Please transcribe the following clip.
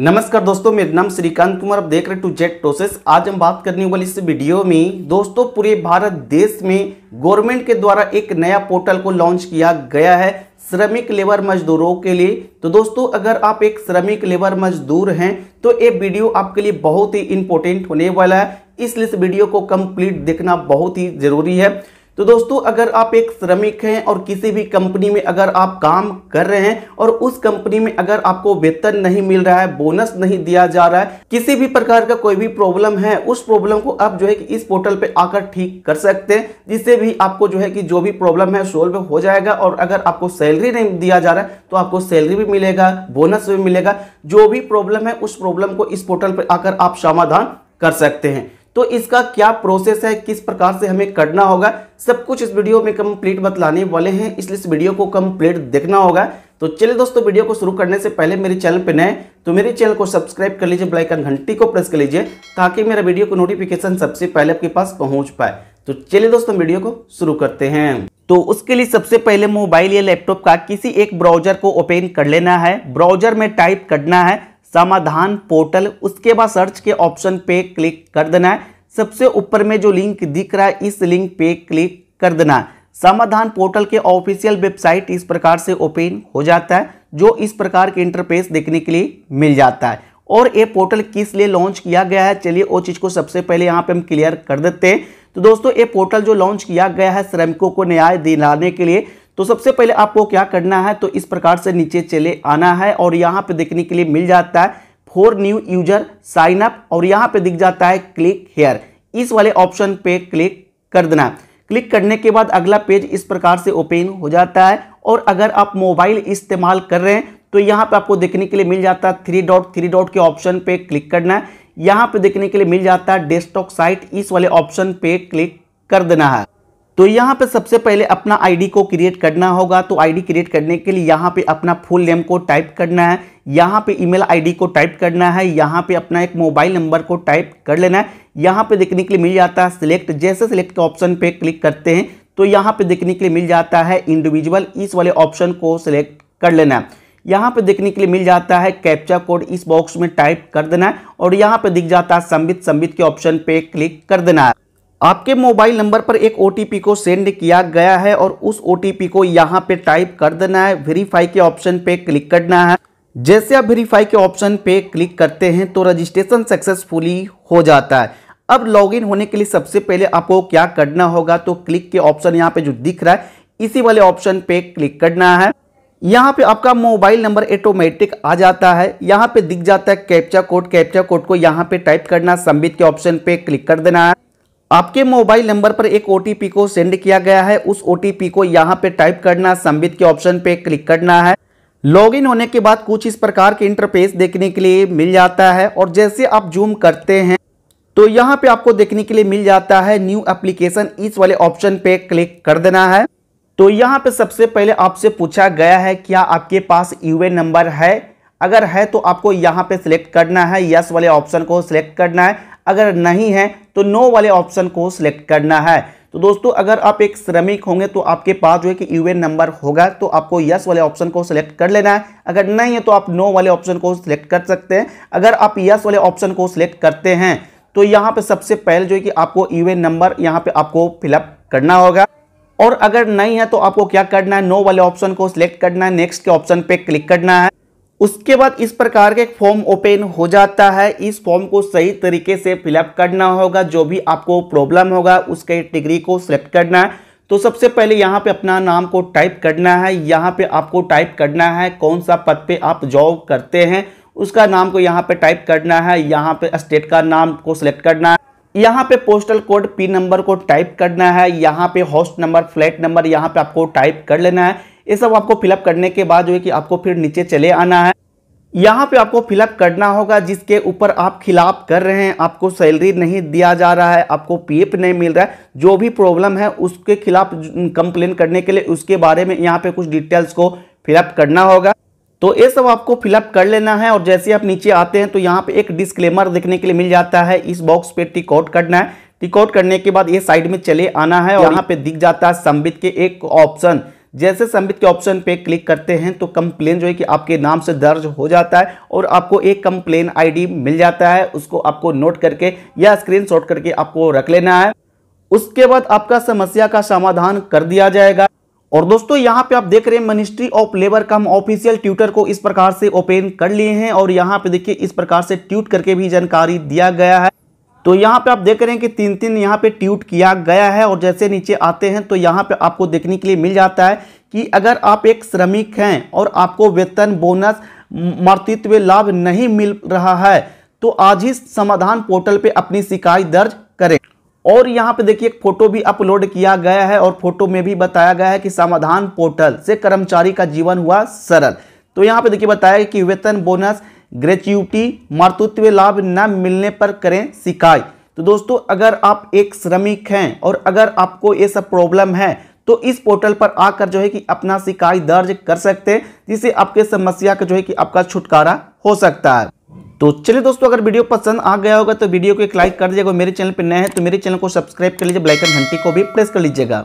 नमस्कार दोस्तों मेरा नाम श्रीकांत कुमार आप देख रहे टू जेट प्रोसेस आज हम बात करने वाली इस वीडियो में दोस्तों पूरे भारत देश में गवर्नमेंट के द्वारा एक नया पोर्टल को लॉन्च किया गया है श्रमिक लेबर मजदूरों के लिए तो दोस्तों अगर आप एक श्रमिक लेबर मजदूर हैं तो ये वीडियो आपके लिए बहुत ही इंपॉर्टेंट होने वाला है इसलिए इस वीडियो को कंप्लीट देखना बहुत ही जरूरी है तो दोस्तों अगर आप एक श्रमिक हैं और किसी भी कंपनी में अगर आप काम कर रहे हैं और उस कंपनी में अगर आपको वेतन नहीं मिल रहा है बोनस नहीं दिया जा रहा है किसी भी प्रकार का कोई भी प्रॉब्लम है उस प्रॉब्लम को आप जो है कि इस पोर्टल पे आकर ठीक कर सकते हैं जिससे भी आपको जो है कि जो भी प्रॉब्लम है सोल्व हो जाएगा और अगर आपको सैलरी नहीं दिया जा रहा है तो आपको सैलरी भी मिलेगा बोनस भी मिलेगा जो भी प्रॉब्लम है उस प्रॉब्लम को इस पोर्टल पर आकर आप समाधान कर सकते हैं तो इसका क्या प्रोसेस है किस प्रकार से हमें करना होगा सब कुछ इस वीडियो में कंप्लीट बतलाने वाले हैं इसलिए इस वीडियो को कंप्लीट देखना होगा तो चलिए दोस्तों वीडियो को शुरू करने से पहले मेरे चैनल पर नए तो मेरे चैनल को सब्सक्राइब कर लीजिए ब्लाइकन घंटी को प्रेस कर लीजिए ताकि मेरा वीडियो को नोटिफिकेशन सबसे पहले आपके पास पहुंच पाए तो चलिए दोस्तों वीडियो को शुरू करते हैं तो उसके लिए सबसे पहले मोबाइल या लैपटॉप का किसी एक ब्राउजर को ओपन कर लेना है ब्राउजर में टाइप करना है समाधान पोर्टल उसके बाद सर्च के ऑप्शन पे क्लिक कर देना है सबसे ऊपर में जो लिंक दिख रहा है इस लिंक पे क्लिक कर देना है समाधान पोर्टल के ऑफिशियल वेबसाइट इस प्रकार से ओपन हो जाता है जो इस प्रकार के इंटरफेस देखने के लिए मिल जाता है और ये पोर्टल किस लिए लॉन्च किया गया है चलिए वो चीज़ को सबसे पहले यहाँ पे हम क्लियर कर देते हैं तो दोस्तों ये पोर्टल जो लॉन्च किया गया है श्रमिकों को न्याय दिलाने के लिए तो सबसे पहले आपको क्या करना है तो इस प्रकार से नीचे चले आना है और यहाँ पे देखने के लिए मिल जाता है for new user sign up और यहाँ पे दिख जाता है क्लिक हेयर इस वाले ऑप्शन पे क्लिक कर देना क्लिक करने के बाद अगला पेज इस प्रकार से ओपन हो जाता है और अगर आप मोबाइल इस्तेमाल कर रहे हैं तो यहाँ पे आपको देखने के लिए मिल जाता है थ्री डॉट थ्री डॉट के ऑप्शन पे क्लिक करना है यहाँ पे देखने के लिए मिल जाता है डेस्कटॉप साइट इस वाले ऑप्शन पे क्लिक कर देना है तो यहाँ पे सबसे पहले अपना आईडी को क्रिएट करना होगा तो आईडी क्रिएट करने के लिए यहाँ पे अपना फुल नेम को टाइप करना है यहाँ पे ईमेल आईडी को टाइप करना है यहाँ पे अपना एक मोबाइल नंबर को टाइप कर लेना है यहाँ पे देखने के लिए मिल जाता है सिलेक्ट जैसे सिलेक्ट के ऑप्शन पे क्लिक करते हैं तो यहाँ पे देखने के लिए मिल जाता है इंडिविजुअल इस वाले ऑप्शन को सिलेक्ट कर लेना है यहाँ पे देखने के लिए मिल जाता है कैप्चा कोड इस बॉक्स में टाइप कर देना है और यहाँ पे दिख जाता है संबित संबित के ऑप्शन पे क्लिक कर देना है आपके मोबाइल नंबर पर एक ओ को सेंड किया गया है और उस ओ को यहाँ पे टाइप कर देना है वेरीफाई के ऑप्शन पे क्लिक करना है जैसे आप वेरीफाई के ऑप्शन पे क्लिक करते हैं तो रजिस्ट्रेशन सक्सेसफुली हो जाता है अब लॉगिन होने के लिए सबसे पहले आपको क्या करना होगा तो क्लिक के ऑप्शन यहाँ पे जो दिख रहा है इसी वाले ऑप्शन पे क्लिक करना है यहाँ पे आपका मोबाइल नंबर ऑटोमेटिक आ जाता है यहाँ पे दिख जाता है कैप्चा कोड कैप्चा कोड को यहाँ पे टाइप करना संबित के ऑप्शन पे क्लिक कर देना है आपके मोबाइल नंबर पर एक ओ को सेंड किया गया है उस ओ को यहाँ पे टाइप करना संबित के ऑप्शन पे क्लिक करना है लॉगिन होने के बाद कुछ इस प्रकार के इंटरफेस देखने के लिए मिल जाता है और जैसे आप जूम करते हैं तो यहाँ पे आपको देखने के लिए मिल जाता है न्यू एप्लीकेशन इस वाले ऑप्शन पे क्लिक कर देना है तो यहाँ पे सबसे पहले आपसे पूछा गया है क्या आपके पास यू नंबर है अगर है तो आपको यहाँ पे सिलेक्ट करना है यस वाले ऑप्शन को सिलेक्ट करना है अगर नहीं है तो नो वाले ऑप्शन को सिलेक्ट करना है तो दोस्तों अगर आप एक श्रमिक होंगे तो आपके पास जो है कि यूएन नंबर होगा तो आपको यस वाले ऑप्शन को सिलेक्ट कर लेना है अगर नहीं है तो आप नो वाले ऑप्शन को सिलेक्ट कर सकते हैं अगर आप यस वाले ऑप्शन को सिलेक्ट करते हैं तो यहाँ पे सबसे पहले जो है कि आपको यूएन नंबर यहाँ पे आपको फिलअप करना होगा और अगर नहीं है तो आपको क्या करना है नो वाले ऑप्शन को सिलेक्ट करना है नेक्स्ट के ऑप्शन पे क्लिक करना है उसके बाद इस प्रकार के फॉर्म ओपन हो जाता है इस फॉर्म को सही तरीके से फिलअप करना होगा जो भी आपको प्रॉब्लम होगा उसके डिग्री को सिलेक्ट करना है तो सबसे पहले यहाँ पे अपना नाम को टाइप करना है यहाँ पे आपको टाइप करना है कौन सा पद पे आप जॉब करते हैं उसका नाम को यहाँ पे टाइप करना है यहाँ पे स्टेट का नाम को सिलेक्ट करना है यहाँ पे पोस्टल कोड पी नंबर को टाइप करना है यहाँ पे हॉस्ट नंबर फ्लैट नंबर यहाँ पे आपको टाइप कर लेना है ये सब आपको फिलअप करने के बाद जो है कि आपको फिर नीचे चले आना है यहाँ पे आपको फिलअप करना होगा जिसके ऊपर आप खिलाफ कर रहे हैं आपको सैलरी नहीं दिया जा रहा है आपको पीएफ नहीं मिल रहा है जो भी प्रॉब्लम है उसके खिलाफ कंप्लेन करने के लिए उसके बारे में यहाँ पे कुछ डिटेल्स को फिलअप करना होगा तो ये सब आपको फिलअप कर लेना है और जैसे आप नीचे आते हैं तो यहाँ पे एक डिस्क्लेमर देखने के लिए मिल जाता है इस बॉक्स पे टिक आउट करना है टिक आउट करने के बाद ये साइड में चले आना है और यहाँ पे दिख जाता है संबित के एक ऑप्शन जैसे संबित के ऑप्शन पे क्लिक करते हैं तो कंप्लेन जो है कि आपके नाम से दर्ज हो जाता है और आपको एक कंप्लेन आईडी मिल जाता है उसको आपको नोट करके या स्क्रीनशॉट करके आपको रख लेना है उसके बाद आपका समस्या का समाधान कर दिया जाएगा और दोस्तों यहाँ पे आप देख रहे हैं मिनिस्ट्री ऑफ लेबर का हम ऑफिशियल ट्यूटर को इस प्रकार से ओपन कर लिए हैं और यहाँ पे देखिए इस प्रकार से ट्यूट करके भी जानकारी दिया गया है तो यहाँ पे आप देख रहे हैं कि तीन तीन यहाँ पे ट्यूट किया गया है और जैसे नीचे आते हैं तो यहाँ पे आपको देखने के लिए मिल जाता है कि अगर आप एक श्रमिक हैं और आपको वेतन बोनस मातृत्व लाभ नहीं मिल रहा है तो आज ही समाधान पोर्टल पे अपनी शिकायत दर्ज करें और यहाँ पे देखिए एक फोटो भी अपलोड किया गया है और फोटो में भी बताया गया है कि समाधान पोर्टल से कर्मचारी का जीवन हुआ सरल तो यहाँ पे देखिए बताया कि वेतन बोनस ग्रेच्युटी मातृत्व लाभ न मिलने पर करें शिकायत तो दोस्तों अगर आप एक श्रमिक हैं और अगर आपको ये सब प्रॉब्लम है तो इस पोर्टल पर आकर जो है कि अपना शिकायत दर्ज कर सकते हैं जिससे आपके समस्या का जो है कि आपका छुटकारा हो सकता है तो चलिए दोस्तों अगर वीडियो पसंद आ गया होगा तो वीडियो को एक लाइक कर दीजिएगा मेरे चैनल पर नए हैं तो मेरे चैनल को सब्सक्राइब कर लीजिए एंड घंटी को भी प्रेस कर लीजिएगा